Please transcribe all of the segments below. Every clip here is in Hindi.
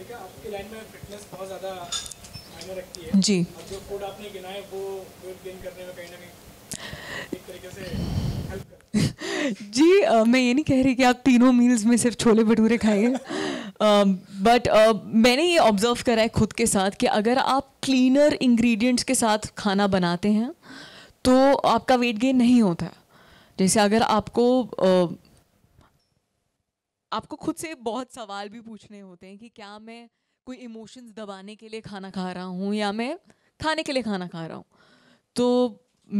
जी जी मैं ये नहीं कह रही कि आप तीनों मील्स में सिर्फ छोले भटूरे खाएंगे बट मैंने ये ऑब्ज़र्व करा है खुद के साथ कि अगर आप क्लीनर इंग्रेडिएंट्स के साथ खाना बनाते हैं तो आपका वेट गेन नहीं होता है जैसे अगर आपको uh, आपको खुद से बहुत सवाल भी पूछने होते हैं कि क्या मैं कोई इमोशंस दबाने के लिए खाना खा रहा हूँ या मैं खाने के लिए खाना खा रहा हूँ तो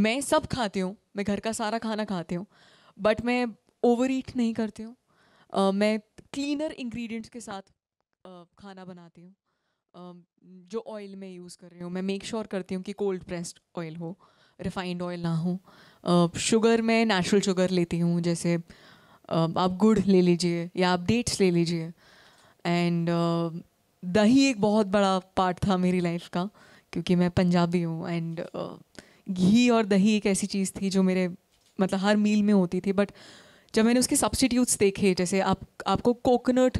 मैं सब खाती हूँ मैं घर का सारा खाना खाती हूँ बट मैं ओवर ईट नहीं करती हूँ मैं क्लीनर इंग्रेडिएंट्स के साथ खाना बनाती हूँ जो ऑयल मैं यूज़ कर रही हूँ मैं मेक श्योर sure करती हूँ कि कोल्ड प्रेस्ड ऑयल हो रिफाइंड ऑयल ना हो शुगर मैं नेचुरल शुगर लेती हूँ जैसे आप गुड़ ले लीजिए या आप डेट्स ले लीजिए एंड दही एक बहुत बड़ा पार्ट था मेरी लाइफ का क्योंकि मैं पंजाबी हूँ एंड घी और दही एक ऐसी चीज़ थी जो मेरे मतलब हर मील में होती थी बट जब मैंने उसके सब्सटीट्यूट्स देखे जैसे आप आपको कोकोनट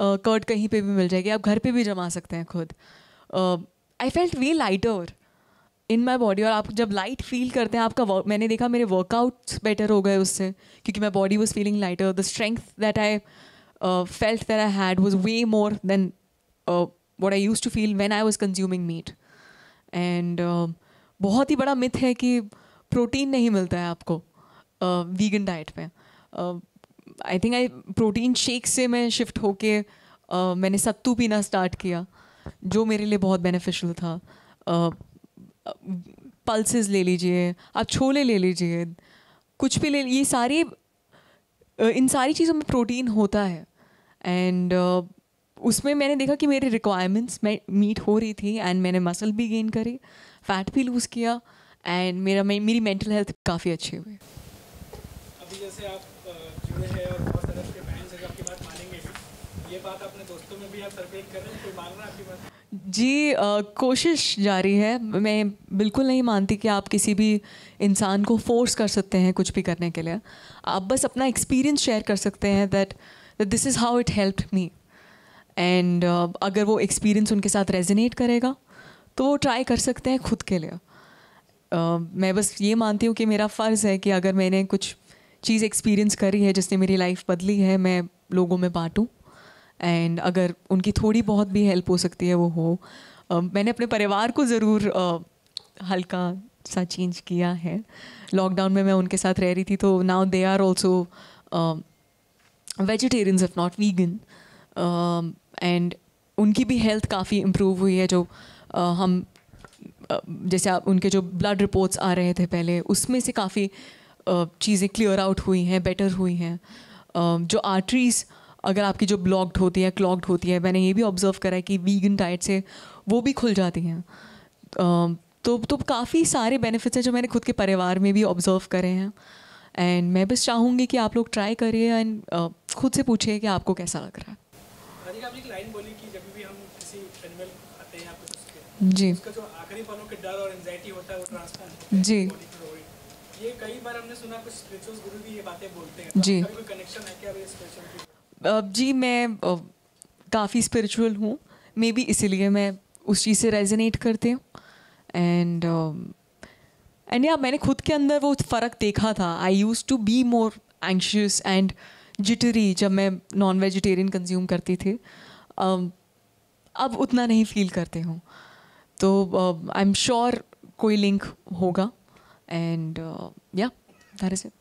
कर्ड कहीं पे भी मिल जाएगी आप घर पे भी जमा सकते हैं खुद I felt way lighter in my body और आप जब लाइट फील करते हैं आपका वर्क मैंने देखा मेरे वर्कआउट्स बेटर हो गए उससे क्योंकि my body was feeling lighter the strength that I felt that I had was way more than what I use to feel when I was consuming meat and बहुत ही बड़ा मिथ है कि प्रोटीन नहीं मिलता है आपको वीगन uh, डाइट में I think I protein shake से मैं शिफ्ट होके uh, मैंने सत्तू पीना स्टार्ट किया जो मेरे लिए बहुत बेनिफिशियल था uh, पल्सेस ले लीजिए आप छोले ले लीजिए कुछ भी ले ये सारे इन सारी चीज़ों में प्रोटीन होता है एंड उसमें मैंने देखा कि मेरे रिक्वायरमेंट्स मीट हो रही थी एंड मैंने मसल भी गेन करी फैट भी लूज़ किया एंड मेरा मेरी मेंटल हेल्थ काफ़ी अच्छी हुई अभी जैसे आप जुड़े हैं और बहुत सारे आपके फैंस हैं आपकी बात मानेंगे ये बात अपने दोस्तों में भी आप कर रहे हैं कोई मान रहा है आपकी बात जी आ, कोशिश जारी है मैं बिल्कुल नहीं मानती कि आप किसी भी इंसान को फोर्स कर सकते हैं कुछ भी करने के लिए आप बस अपना एक्सपीरियंस शेयर कर सकते हैं that this is how it help me and अगर वो एक्सपीरियंस उनके साथ रेजिनेट करेगा तो वो ट्राई कर सकते हैं खुद के लिए uh, मैं बस ये मानती हूँ कि मेरा फ़र्ज़ है कि अगर मैंने कुछ चीज़ एक्सपीरियंस करी है जिसने मेरी लाइफ बदली है मैं लोगों में बाँटूँ एंड अगर उनकी थोड़ी बहुत भी हेल्प हो सकती है वो हो मैंने अपने परिवार को ज़रूर हल्का सा चेंज किया है लॉकडाउन में मैं उनके साथ रह रही थी तो now they are also vegetarians if not vegan and उनकी भी हेल्थ काफ़ी इम्प्रूव हुई है जो uh, हम जैसे आप उनके जो ब्लड रिपोर्ट्स आ रहे थे पहले उसमें से काफ़ी चीज़ें क्लियर आउट हुई हैं बेटर हुई हैं जो आर्टरीज़ अगर आपकी जो ब्लॉक्ड होती है क्लॉक्ड होती है मैंने ये भी ऑब्जर्व करा है कि वीगन डाइट से वो भी खुल जाती हैं तो तो काफ़ी सारे बेनिफिट्स हैं जो मैंने खुद के परिवार में भी ऑब्जर्व करे हैं एंड मैं बस चाहूँगी कि आप लोग ट्राई करिए एंड खुद से पूछिए कि आपको कैसा लग रहा है जी जो आखिरी पलों के डर और एंजाइटी होता है वो जी ये कई बार हमने सुना कुछ स्पिरिचुअल गुरु भी ये बातें बोलते हैं तो जी कनेक्शन है क्या स्पिरिचुअल जी मैं काफ़ी स्पिरिचुअल हूँ मे बी इसीलिए मैं उस चीज़ से रेजनेट करती हूँ एंड एंड या मैंने खुद के अंदर वो फ़र्क देखा था I use to be more anxious and jittery जब मैं नॉन वेजिटेरियन कंज्यूम करती थी um, अब उतना नहीं फील करते हूँ तो आई एम श्योर कोई लिंक होगा एंड या दैट इज इट